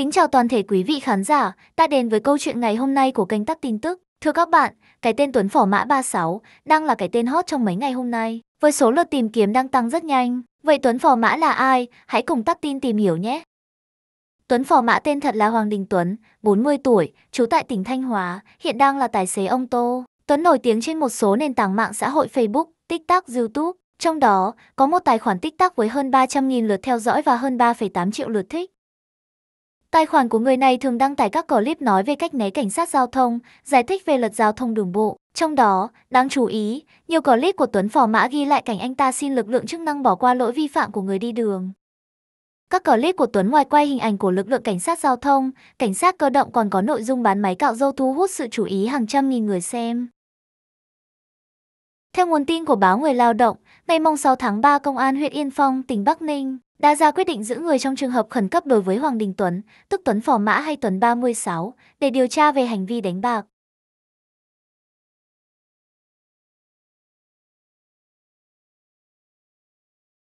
Kính chào toàn thể quý vị khán giả, ta đến với câu chuyện ngày hôm nay của kênh Tắc Tin Tức. Thưa các bạn, cái tên Tuấn Phỏ Mã 36 đang là cái tên hot trong mấy ngày hôm nay, với số lượt tìm kiếm đang tăng rất nhanh. Vậy Tuấn Phỏ Mã là ai? Hãy cùng Tắc Tin tìm hiểu nhé! Tuấn Phỏ Mã tên thật là Hoàng Đình Tuấn, 40 tuổi, trú tại tỉnh Thanh Hóa, hiện đang là tài xế ông Tô. Tuấn nổi tiếng trên một số nền tảng mạng xã hội Facebook, TikTok, YouTube. Trong đó, có một tài khoản TikTok với hơn 300.000 lượt theo dõi và hơn 3,8 triệu lượt thích. Tài khoản của người này thường đăng tải các clip nói về cách né cảnh sát giao thông, giải thích về luật giao thông đường bộ. Trong đó, đáng chú ý, nhiều clip của Tuấn Phò Mã ghi lại cảnh anh ta xin lực lượng chức năng bỏ qua lỗi vi phạm của người đi đường. Các clip của Tuấn ngoài quay hình ảnh của lực lượng cảnh sát giao thông, cảnh sát cơ động còn có nội dung bán máy cạo râu thu hút sự chú ý hàng trăm nghìn người xem. Theo nguồn tin của báo Người Lao động, ngày 6 tháng 3, Công an huyện Yên Phong, tỉnh Bắc Ninh đã ra quyết định giữ người trong trường hợp khẩn cấp đối với Hoàng Đình Tuấn, tức Tuấn Phò Mã hay Tuấn 36, để điều tra về hành vi đánh bạc.